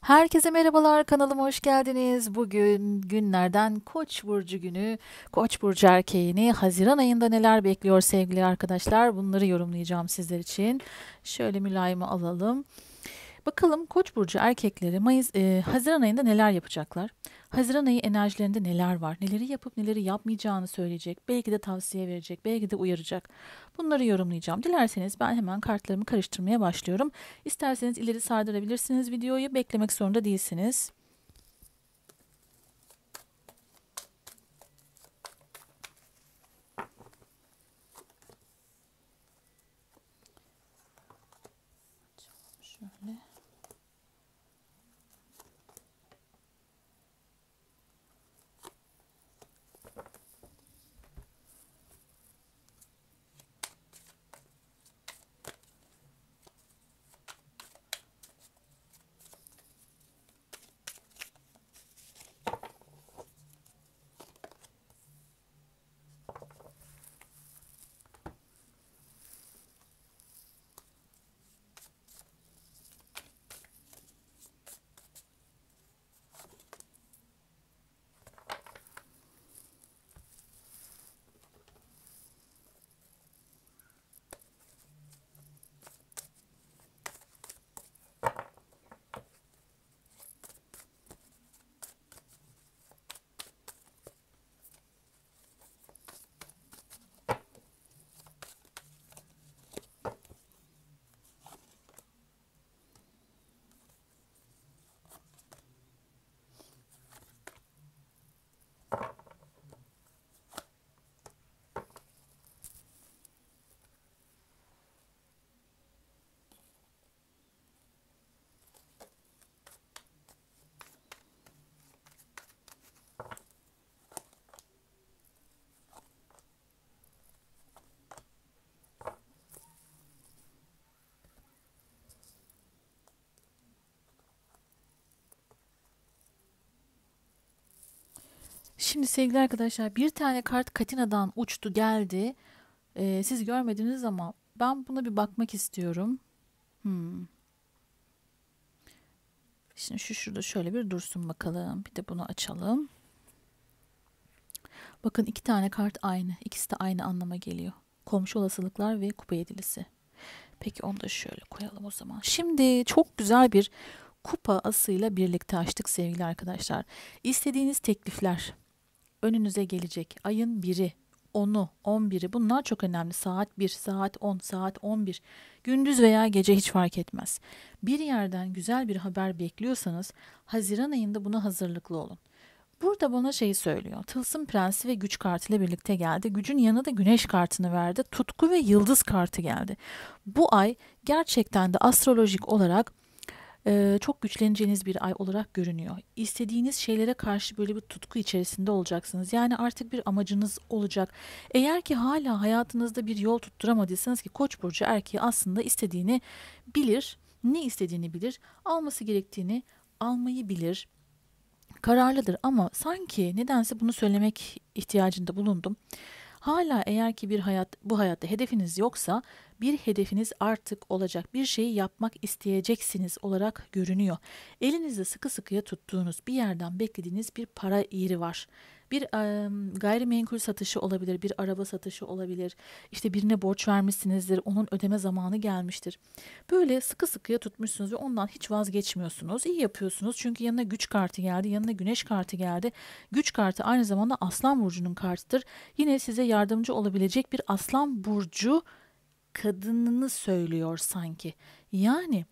Herkese merhabalar kanalıma hoş geldiniz. Bugün günlerden Koç burcu günü. Koç burcu erkeğini Haziran ayında neler bekliyor sevgili arkadaşlar? Bunları yorumlayacağım sizler için. Şöyle mülayimi alalım. Bakalım Koç burcu erkekleri Mayıs e, Haziran ayında neler yapacaklar? Haziran ayı enerjilerinde neler var? Neleri yapıp neleri yapmayacağını söyleyecek. Belki de tavsiye verecek, belki de uyaracak. Bunları yorumlayacağım. Dilerseniz ben hemen kartlarımı karıştırmaya başlıyorum. İsterseniz ileri sardırabilirsiniz videoyu. Beklemek zorunda değilsiniz. Şimdi sevgili arkadaşlar bir tane kart Katina'dan uçtu geldi. Ee, siz görmediniz ama ben buna bir bakmak istiyorum. Hmm. Şimdi şu şurada şöyle bir dursun bakalım. Bir de bunu açalım. Bakın iki tane kart aynı. İkisi de aynı anlama geliyor. Komşu olasılıklar ve kupa yedilisi. Peki onu da şöyle koyalım o zaman. Şimdi çok güzel bir kupa asıyla birlikte açtık sevgili arkadaşlar. İstediğiniz teklifler, önünüze gelecek ayın biri, 10'u, 11'i bunlar çok önemli. Saat 1, saat 10, saat 11, gündüz veya gece hiç fark etmez. Bir yerden güzel bir haber bekliyorsanız Haziran ayında buna hazırlıklı olun. Burada bana şeyi söylüyor. Tılsım Prensi ve Güç kartı ile birlikte geldi. Gücün yanı da Güneş kartını verdi. Tutku ve Yıldız kartı geldi. Bu ay gerçekten de astrolojik olarak e, çok güçleneceğiniz bir ay olarak görünüyor. İstediğiniz şeylere karşı böyle bir tutku içerisinde olacaksınız. Yani artık bir amacınız olacak. Eğer ki hala hayatınızda bir yol tutturamadıysanız ki Koç burcu erkeği aslında istediğini bilir, ne istediğini bilir, alması gerektiğini almayı bilir. Kararlıdır ama sanki nedense bunu söylemek ihtiyacında bulundum. Hala eğer ki bir hayat bu hayatta hedefiniz yoksa bir hedefiniz artık olacak bir şeyi yapmak isteyeceksiniz olarak görünüyor. Elinizde sıkı sıkıya tuttuğunuz bir yerden beklediğiniz bir para yeri var. Bir e, gayrimenkul satışı olabilir, bir araba satışı olabilir. İşte birine borç vermişsinizdir, onun ödeme zamanı gelmiştir. Böyle sıkı sıkıya tutmuşsunuz ve ondan hiç vazgeçmiyorsunuz. İyi yapıyorsunuz çünkü yanına güç kartı geldi, yanına güneş kartı geldi. Güç kartı aynı zamanda aslan burcunun kartıdır. Yine size yardımcı olabilecek bir aslan burcu kadınını söylüyor sanki. Yani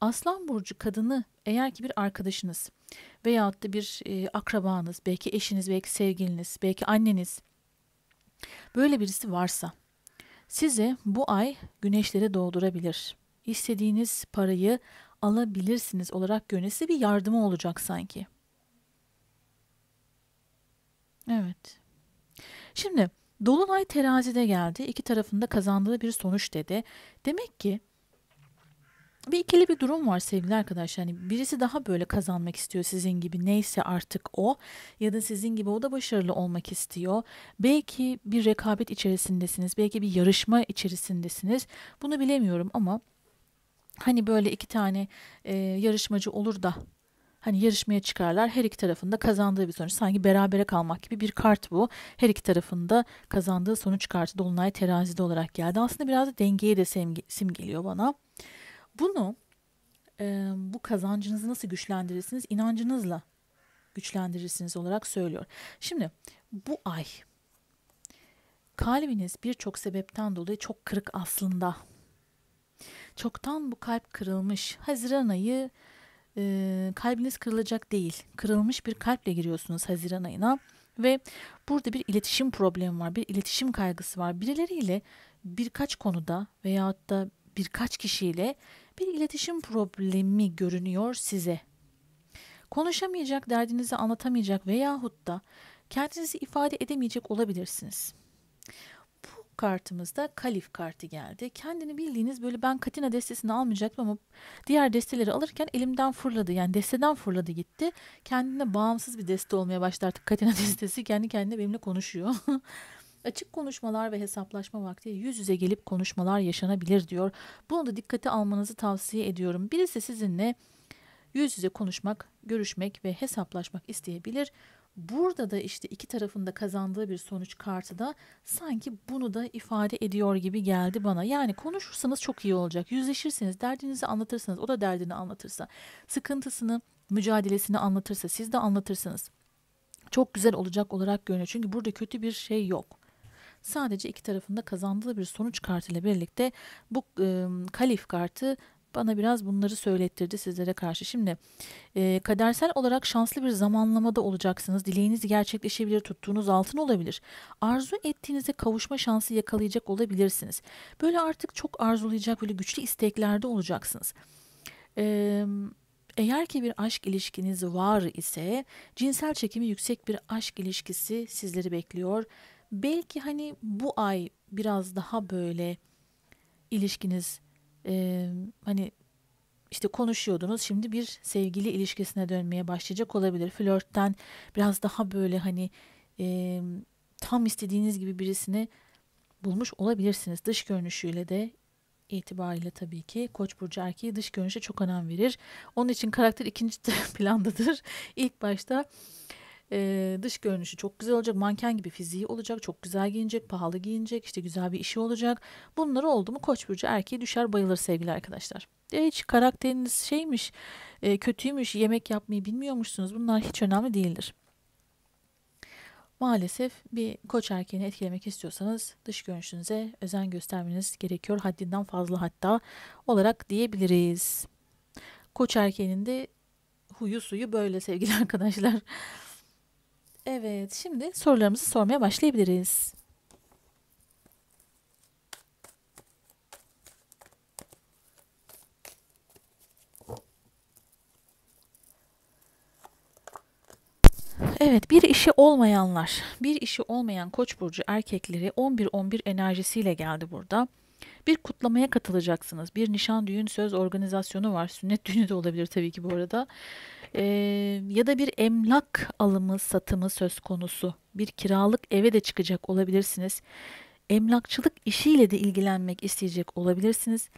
Aslan burcu kadını eğer ki bir arkadaşınız veyahut da bir e, akrabanız, belki eşiniz, belki sevgiliniz, belki anneniz böyle birisi varsa size bu ay güneşleri doldurabilir. İstediğiniz parayı alabilirsiniz olarak yönesi bir yardımı olacak sanki. Evet. Şimdi Dolunay terazide geldi. İki tarafında kazandığı bir sonuç dedi. Demek ki bir ikili bir durum var sevgili arkadaşlar. Yani birisi daha böyle kazanmak istiyor sizin gibi neyse artık o ya da sizin gibi o da başarılı olmak istiyor. Belki bir rekabet içerisindesiniz, belki bir yarışma içerisindesiniz. Bunu bilemiyorum ama hani böyle iki tane e, yarışmacı olur da hani yarışmaya çıkarlar. Her iki tarafında kazandığı bir sonuç. Sanki berabere kalmak gibi bir kart bu. Her iki tarafında kazandığı sonuç kartı Dolunay terazide olarak geldi. Aslında biraz da dengeye de simgeliyor bana. Bunu e, bu kazancınızı nasıl güçlendirirsiniz? İnancınızla güçlendirirsiniz olarak söylüyor. Şimdi bu ay kalbiniz birçok sebepten dolayı çok kırık aslında. Çoktan bu kalp kırılmış. Haziran ayı e, kalbiniz kırılacak değil. Kırılmış bir kalple giriyorsunuz Haziran ayına ve burada bir iletişim problemi var, bir iletişim kaygısı var. Birileriyle birkaç konuda veyahut da birkaç kişiyle bir iletişim problemi görünüyor size. Konuşamayacak, derdinizi anlatamayacak veyahut da kendinizi ifade edemeyecek olabilirsiniz kartımızda kalif kartı geldi. Kendini bildiğiniz böyle ben Katina destesini almayacaktım ama diğer desteleri alırken elimden fırladı. Yani desteden fırladı gitti. Kendine bağımsız bir deste olmaya başladı artık Katina destesi. Kendi kendine benimle konuşuyor. Açık konuşmalar ve hesaplaşma vakti yüz yüze gelip konuşmalar yaşanabilir diyor. Bunu da dikkate almanızı tavsiye ediyorum. Birisi sizinle yüz yüze konuşmak, görüşmek ve hesaplaşmak isteyebilir. Burada da işte iki tarafında kazandığı bir sonuç kartı da sanki bunu da ifade ediyor gibi geldi bana. Yani konuşursanız çok iyi olacak. Yüzleşirsiniz, derdinizi anlatırsanız O da derdini anlatırsa, sıkıntısını, mücadelesini anlatırsa, siz de anlatırsınız. Çok güzel olacak olarak görünüyor. Çünkü burada kötü bir şey yok. Sadece iki tarafında kazandığı bir sonuç kartı ile birlikte bu e, kalif kartı bana biraz bunları söylettirdi sizlere karşı. Şimdi e, kadersel olarak şanslı bir zamanlamada olacaksınız. Dileğiniz gerçekleşebilir, tuttuğunuz altın olabilir. Arzu ettiğinize kavuşma şansı yakalayacak olabilirsiniz. Böyle artık çok arzulayacak, böyle güçlü isteklerde olacaksınız. Eee... Eğer ki bir aşk ilişkiniz var ise cinsel çekimi yüksek bir aşk ilişkisi sizleri bekliyor. Belki hani bu ay biraz daha böyle ilişkiniz e, hani işte konuşuyordunuz şimdi bir sevgili ilişkisine dönmeye başlayacak olabilir. Flörtten biraz daha böyle hani e, tam istediğiniz gibi birisini bulmuş olabilirsiniz. Dış görünüşüyle de itibariyle tabii ki Koç burcu erkeği dış görünüşe çok önem verir. Onun için karakter ikinci plandadır. İlk başta e, dış görünüşü çok güzel olacak. Manken gibi fiziği olacak. Çok güzel giyinecek. Pahalı giyinecek. işte güzel bir işi olacak. Bunları oldu mu koç burcu erkeği düşer bayılır sevgili arkadaşlar. Hiç karakteriniz şeymiş, e, kötüymüş, yemek yapmayı bilmiyormuşsunuz. Bunlar hiç önemli değildir. Maalesef bir koç erkeğini etkilemek istiyorsanız dış görünüşünüze özen göstermeniz gerekiyor. Haddinden fazla hatta olarak diyebiliriz. Koç erkeğinin de huyu suyu böyle sevgili arkadaşlar. Evet, şimdi sorularımızı sormaya başlayabiliriz. Evet bir işi olmayanlar, bir işi olmayan Koç burcu erkekleri 11-11 enerjisiyle geldi burada bir kutlamaya katılacaksınız. Bir nişan, düğün, söz organizasyonu var. Sünnet düğünü de olabilir tabii ki bu arada. Ee, ya da bir emlak alımı, satımı söz konusu. Bir kiralık eve de çıkacak olabilirsiniz. Emlakçılık işiyle de ilgilenmek isteyecek olabilirsiniz.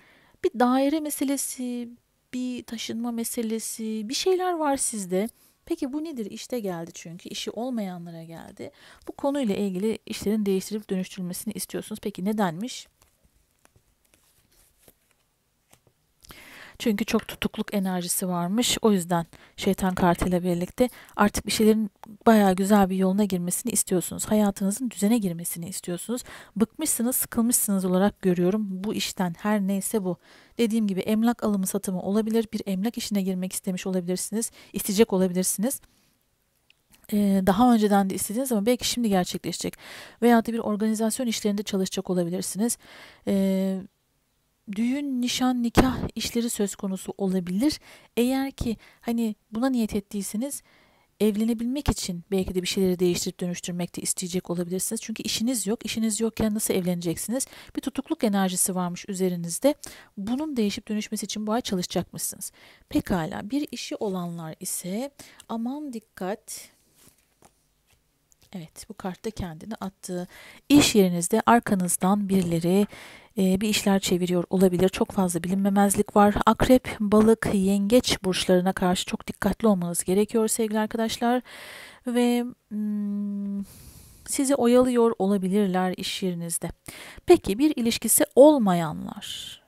Bir daire meselesi, bir taşınma meselesi, bir şeyler var sizde. Peki bu nedir? İşte geldi çünkü. işi olmayanlara geldi. Bu konuyla ilgili işlerin değiştirilip dönüştürülmesini istiyorsunuz. Peki nedenmiş? Çünkü çok tutukluk enerjisi varmış. O yüzden şeytan kartıyla birlikte artık bir şeylerin bayağı güzel bir yoluna girmesini istiyorsunuz. Hayatınızın düzene girmesini istiyorsunuz. Bıkmışsınız, sıkılmışsınız olarak görüyorum. Bu işten her neyse bu. Dediğim gibi emlak alımı satımı olabilir. Bir emlak işine girmek istemiş olabilirsiniz. isteyecek olabilirsiniz ee, daha önceden de istediğiniz ama belki şimdi gerçekleşecek. Veya da bir organizasyon işlerinde çalışacak olabilirsiniz. Ee, düğün, nişan, nikah işleri söz konusu olabilir. Eğer ki hani buna niyet ettiyseniz evlenebilmek için belki de bir şeyleri değiştirip dönüştürmek de isteyecek olabilirsiniz. Çünkü işiniz yok. İşiniz yokken nasıl evleneceksiniz? Bir tutukluk enerjisi varmış üzerinizde. Bunun değişip dönüşmesi için bu ay çalışacakmışsınız. Pekala bir işi olanlar ise aman dikkat Evet bu kartta kendini attı. İş yerinizde arkanızdan birileri e, bir işler çeviriyor olabilir. Çok fazla bilinmemezlik var. Akrep, balık, yengeç burçlarına karşı çok dikkatli olmanız gerekiyor sevgili arkadaşlar. Ve hmm, sizi oyalıyor olabilirler iş yerinizde. Peki bir ilişkisi olmayanlar.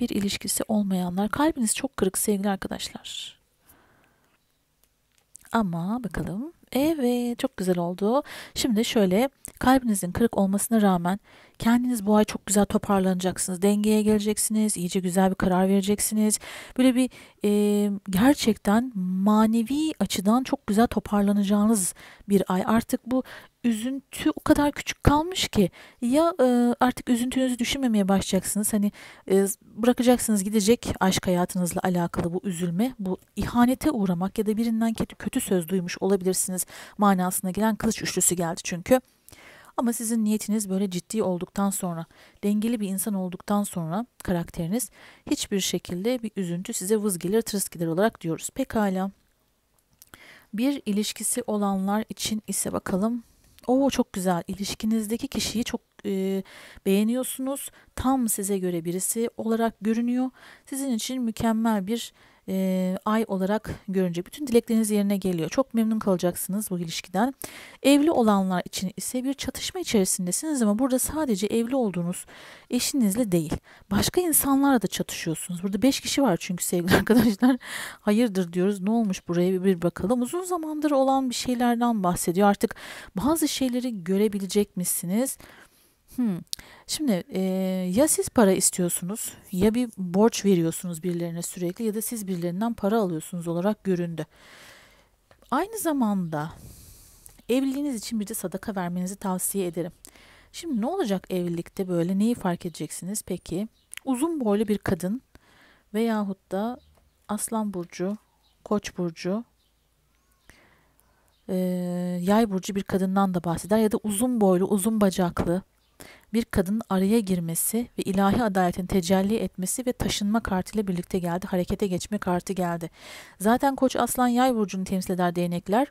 Bir ilişkisi olmayanlar. Kalbiniz çok kırık sevgili arkadaşlar ama bakalım. Evet çok güzel oldu. Şimdi şöyle kalbinizin kırık olmasına rağmen Kendiniz bu ay çok güzel toparlanacaksınız. Dengeye geleceksiniz. iyice güzel bir karar vereceksiniz. Böyle bir e, gerçekten manevi açıdan çok güzel toparlanacağınız bir ay. Artık bu üzüntü o kadar küçük kalmış ki ya e, artık üzüntünüzü düşünmemeye başlayacaksınız. Hani e, bırakacaksınız gidecek aşk hayatınızla alakalı bu üzülme, bu ihanete uğramak ya da birinden kötü, söz duymuş olabilirsiniz manasına gelen kılıç üçlüsü geldi çünkü. Ama sizin niyetiniz böyle ciddi olduktan sonra, dengeli bir insan olduktan sonra karakteriniz hiçbir şekilde bir üzüntü size vız gelir tırıs gelir olarak diyoruz. Pekala. Bir ilişkisi olanlar için ise bakalım. O çok güzel. İlişkinizdeki kişiyi çok e, beğeniyorsunuz. Tam size göre birisi olarak görünüyor. Sizin için mükemmel bir e, ay olarak görünce bütün dilekleriniz yerine geliyor. Çok memnun kalacaksınız bu ilişkiden. Evli olanlar için ise bir çatışma içerisindesiniz ama burada sadece evli olduğunuz eşinizle değil. Başka insanlarla da çatışıyorsunuz. Burada 5 kişi var çünkü sevgili arkadaşlar. Hayırdır diyoruz ne olmuş buraya bir bakalım. Uzun zamandır olan bir şeylerden bahsediyor. Artık bazı şeyleri görebilecek misiniz? Hmm, Şimdi e, ya siz para istiyorsunuz ya bir borç veriyorsunuz birilerine sürekli ya da siz birilerinden para alıyorsunuz olarak göründü. Aynı zamanda evliliğiniz için bir de sadaka vermenizi tavsiye ederim. Şimdi ne olacak evlilikte böyle neyi fark edeceksiniz peki? Uzun boylu bir kadın veyahut da Aslan Burcu, Koç Burcu, e, Yay Burcu bir kadından da bahseder ya da uzun boylu, uzun bacaklı bir kadının araya girmesi ve ilahi adaletin tecelli etmesi ve taşınma kartıyla birlikte geldi. Harekete geçme kartı geldi. Zaten Koç Aslan Yay burcunu temsil eder değnekler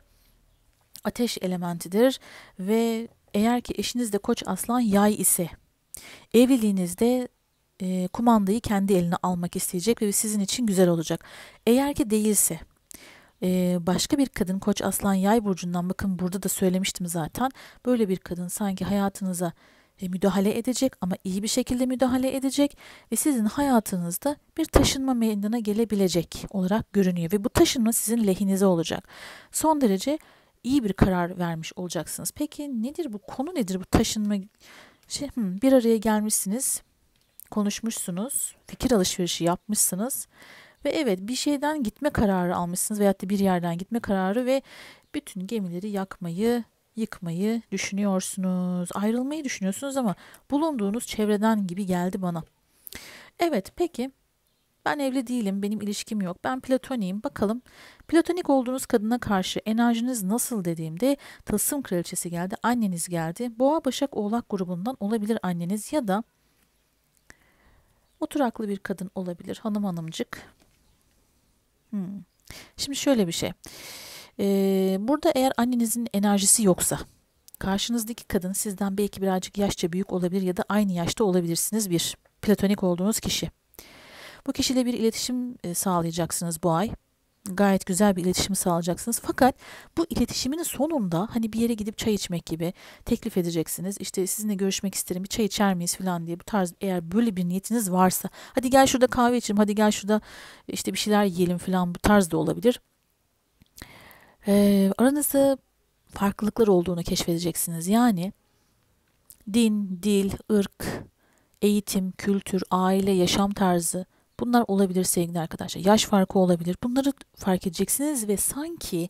ateş elementidir ve eğer ki eşiniz de Koç Aslan Yay ise evliliğinizde e, kumandayı kendi eline almak isteyecek ve sizin için güzel olacak. Eğer ki değilse ee, başka bir kadın Koç Aslan Yay burcundan bakın burada da söylemiştim zaten. Böyle bir kadın sanki hayatınıza müdahale edecek ama iyi bir şekilde müdahale edecek ve sizin hayatınızda bir taşınma meydana gelebilecek olarak görünüyor ve bu taşınma sizin lehinize olacak. Son derece iyi bir karar vermiş olacaksınız. Peki nedir bu konu nedir bu taşınma? Şey, bir araya gelmişsiniz, konuşmuşsunuz, fikir alışverişi yapmışsınız ve evet bir şeyden gitme kararı almışsınız veyahut da bir yerden gitme kararı ve bütün gemileri yakmayı yıkmayı düşünüyorsunuz. Ayrılmayı düşünüyorsunuz ama bulunduğunuz çevreden gibi geldi bana. Evet peki ben evli değilim, benim ilişkim yok, ben platoniyim. Bakalım platonik olduğunuz kadına karşı enerjiniz nasıl dediğimde tılsım kraliçesi geldi, anneniz geldi. Boğa, Başak, Oğlak grubundan olabilir anneniz ya da oturaklı bir kadın olabilir, hanım hanımcık. Hmm. Şimdi şöyle bir şey. Ee, burada eğer annenizin enerjisi yoksa karşınızdaki kadın sizden belki birazcık yaşça büyük olabilir ya da aynı yaşta olabilirsiniz bir platonik olduğunuz kişi. Bu kişiyle bir iletişim e, sağlayacaksınız bu ay. Gayet güzel bir iletişim sağlayacaksınız. Fakat bu iletişimin sonunda hani bir yere gidip çay içmek gibi teklif edeceksiniz. İşte sizinle görüşmek isterim bir çay içer miyiz falan diye bu tarz eğer böyle bir niyetiniz varsa. Hadi gel şurada kahve içelim hadi gel şurada işte bir şeyler yiyelim falan bu tarz da olabilir. E, aranızda farklılıklar olduğunu keşfedeceksiniz. Yani din, dil, ırk, eğitim, kültür, aile, yaşam tarzı bunlar olabilir sevgili arkadaşlar. Yaş farkı olabilir. Bunları fark edeceksiniz ve sanki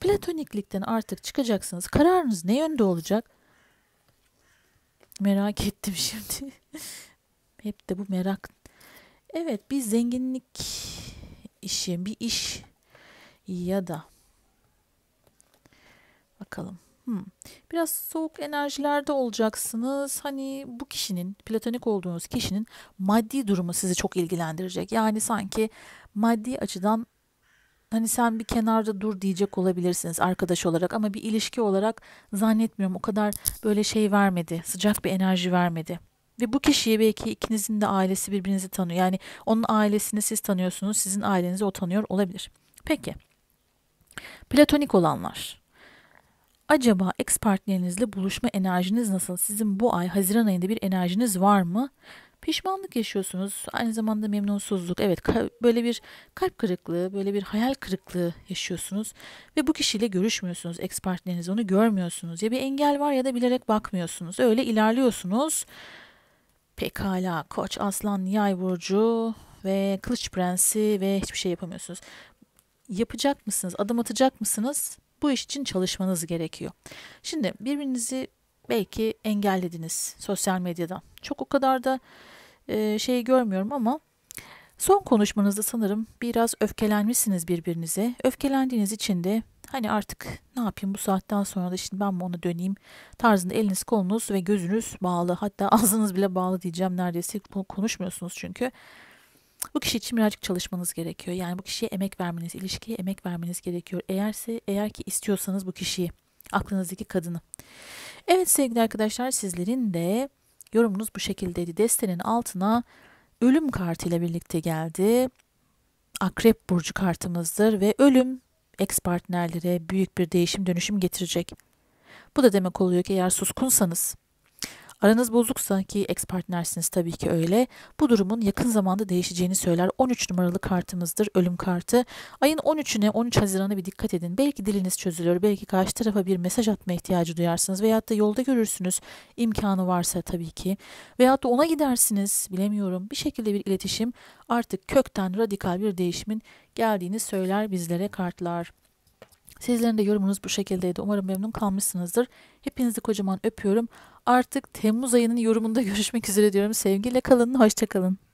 platoniklikten artık çıkacaksınız. Kararınız ne yönde olacak? Merak ettim şimdi. Hep de bu merak. Evet bir zenginlik işi, bir iş ya da Bakalım. Hmm. Biraz soğuk enerjilerde olacaksınız. Hani bu kişinin, platonik olduğunuz kişinin maddi durumu sizi çok ilgilendirecek. Yani sanki maddi açıdan hani sen bir kenarda dur diyecek olabilirsiniz arkadaş olarak ama bir ilişki olarak zannetmiyorum. O kadar böyle şey vermedi, sıcak bir enerji vermedi. Ve bu kişiye belki ikinizin de ailesi birbirinizi tanıyor. Yani onun ailesini siz tanıyorsunuz, sizin ailenizi o tanıyor olabilir. Peki. Platonik olanlar Acaba ex partnerinizle buluşma enerjiniz nasıl? Sizin bu ay Haziran ayında bir enerjiniz var mı? Pişmanlık yaşıyorsunuz. Aynı zamanda memnunsuzluk. Evet böyle bir kalp kırıklığı, böyle bir hayal kırıklığı yaşıyorsunuz. Ve bu kişiyle görüşmüyorsunuz. Ex partneriniz onu görmüyorsunuz. Ya bir engel var ya da bilerek bakmıyorsunuz. Öyle ilerliyorsunuz. Pekala koç, aslan, yay burcu ve kılıç prensi ve hiçbir şey yapamıyorsunuz. Yapacak mısınız? Adım atacak mısınız? bu iş için çalışmanız gerekiyor. Şimdi birbirinizi belki engellediniz sosyal medyadan. Çok o kadar da e, şey görmüyorum ama son konuşmanızda sanırım biraz öfkelenmişsiniz birbirinize. Öfkelendiğiniz için de hani artık ne yapayım bu saatten sonra da şimdi ben mi ona döneyim tarzında eliniz kolunuz ve gözünüz bağlı hatta ağzınız bile bağlı diyeceğim neredeyse konuşmuyorsunuz çünkü. Bu kişi için birazcık çalışmanız gerekiyor. Yani bu kişiye emek vermeniz, ilişkiye emek vermeniz gerekiyor. Eğerse, eğer ki istiyorsanız bu kişiyi, aklınızdaki kadını. Evet sevgili arkadaşlar sizlerin de yorumunuz bu şekildeydi. Destenin altına ölüm kartı ile birlikte geldi. Akrep burcu kartımızdır ve ölüm eks partnerlere büyük bir değişim dönüşüm getirecek. Bu da demek oluyor ki eğer suskunsanız Aranız bozuksa ki ex partnersiniz tabii ki öyle. Bu durumun yakın zamanda değişeceğini söyler 13 numaralı kartımızdır ölüm kartı. Ayın 13'üne 13 Haziran'a bir dikkat edin. Belki diliniz çözülür. Belki karşı tarafa bir mesaj atma ihtiyacı duyarsınız. Veyahut da yolda görürsünüz imkanı varsa tabii ki. Veyahut da ona gidersiniz bilemiyorum. Bir şekilde bir iletişim artık kökten radikal bir değişimin geldiğini söyler bizlere kartlar. Sizlerin de yorumunuz bu şekildeydi. Umarım memnun kalmışsınızdır. Hepinizi kocaman öpüyorum. Artık Temmuz ayının yorumunda görüşmek üzere diyorum. Sevgiyle kalın, hoşçakalın.